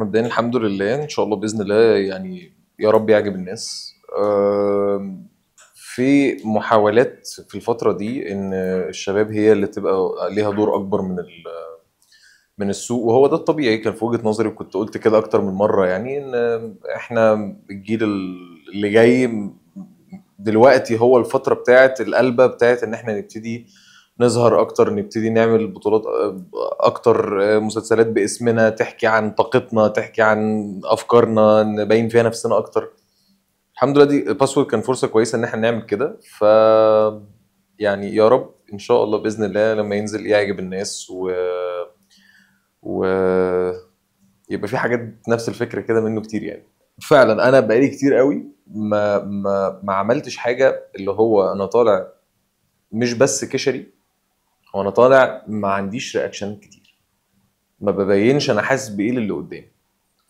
مبدئيا الحمد لله ان شاء الله باذن الله يعني يا رب يعجب الناس في محاولات في الفتره دي ان الشباب هي اللي تبقى ليها دور اكبر من من السوق وهو ده الطبيعي كان في وجهه نظري وكنت قلت كده اكتر من مره يعني ان احنا الجيل اللي جاي دلوقتي هو الفتره بتاعت القلبه بتاعت ان احنا نبتدي آه نظهر اكتر نبتدي نعمل بطولات آه، اكتر آه، مسلسلات باسمنا تحكي عن طاقتنا تحكي عن افكارنا نبين فيها نفسنا اكتر الحمد لله دي باسورد كان فرصه كويسه ان احنا نعمل كده ف يعني يا رب ان شاء الله باذن الله لما ينزل يعجب الناس و و يبقى في حاجات نفس الفكره كده منه كتير يعني فعلا انا بقالي كتير قوي ما ما ما عملتش حاجه اللي هو انا طالع مش بس كشري هو انا طالع ما عنديش رياكشنات كتير ما ببينش انا حاسس بايه للي قدامي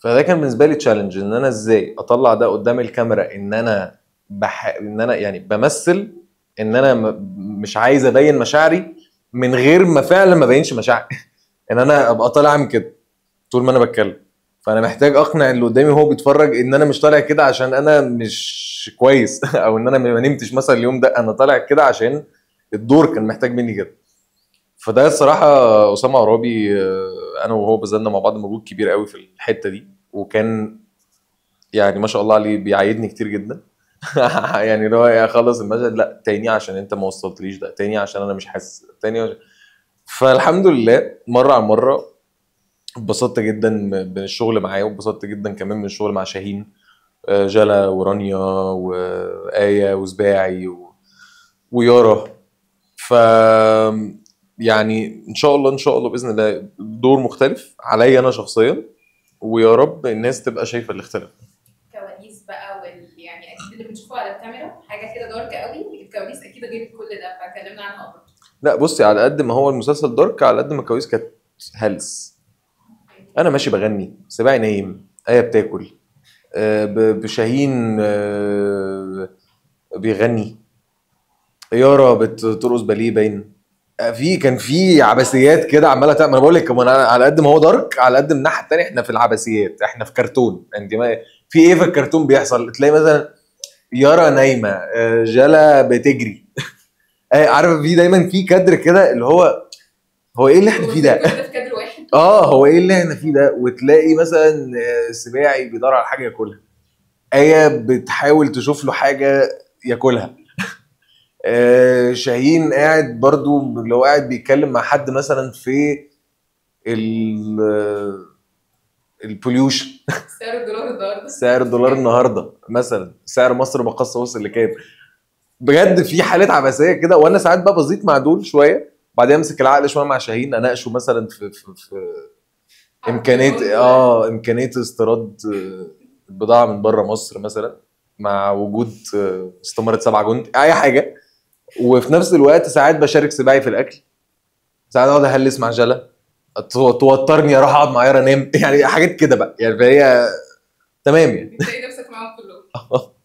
فده كان بالنسبه لي تشالنج ان انا ازاي اطلع ده قدام الكاميرا ان انا بح... ان انا يعني بمثل ان انا م... مش عايز ابين مشاعري من غير ما فعلا ما بينش مشاعري ان انا ابقى طالع من كده طول ما انا بتكلم فانا محتاج اقنع اللي قدامي وهو بيتفرج ان انا مش طالع كده عشان انا مش كويس او ان انا ما نمتش مثلا اليوم ده انا طالع كده عشان الدور كان محتاج مني كده فده الصراحه اسامه عرابي آه، انا وهو بذلنا مع بعض مجهود كبير قوي في الحته دي وكان يعني ما شاء الله عليه بيعايدني كتير جدا يعني اللي هو إيه، خلص المشهد لا تاني عشان انت ما وصلتليش ده تاني عشان انا مش حاسس تاني عشان... فالحمد لله مره على مره اتبسطت جدا من الشغل معاه واتبسطت جدا كمان من الشغل مع شاهين آه، جلا ورانيا وآية وسباعي و... ويارا ف يعني ان شاء الله ان شاء الله باذن الله دور مختلف عليا انا شخصيا ويا رب الناس تبقى شايفه اللي اختلف كواليس بقى وال يعني اكيد اللي بنشوفه على الكاميرا حاجه كده دارك قوي الكواليس اكيد غير كل ده فكلمنا عنها اكتر لا بصي على قد ما هو المسلسل دارك على قد ما الكواليس كانت هلس انا ماشي بغني سباعي نايم ايه بتاكل آه بشاهين آه بيغني يارا بترقص باليه باين آه، في كان في عبثيات كده عماله تعمل انا بقول لك على قد ما هو دارك على قد الناحيه الثانيه احنا في العبثيات احنا في كرتون انت يعني ما في ايه في الكرتون بيحصل تلاقي مثلا يارا نايمه آه، جلا بتجري آه، عارف في دايما في كادر كده اللي هو هو ايه اللي احنا فيه ده؟ اه هو ايه اللي احنا فيه ده؟ وتلاقي مثلا سباعي بيدور على حاجه ياكلها ايه بتحاول تشوف له حاجه ياكلها آه، شاهين قاعد برضو لو قاعد بيتكلم مع حد مثلا في ال آه، البوليوشن سعر الدولار النهارده سعر الدولار النهارده مثلا سعر مصر بقصه وصل لكام بجد في حالات عبثيه كده وانا ساعات بقى بزيط مع دول شويه بعدين امسك العقل شويه مع شاهين اناقشه مثلا في في, في امكانيه اه امكانيه استيراد البضاعه آه، من بره مصر مثلا مع وجود استمرت سبعة جندي اي حاجه وفي نفس الوقت ساعات بشارك سباعي في الاكل ساعات اقعد اهلس مع جلا توترني اروح اقعد مع يارا انام يعني حاجات كده بقى يعني فهي تمام يعني نفسك معاهم كلهم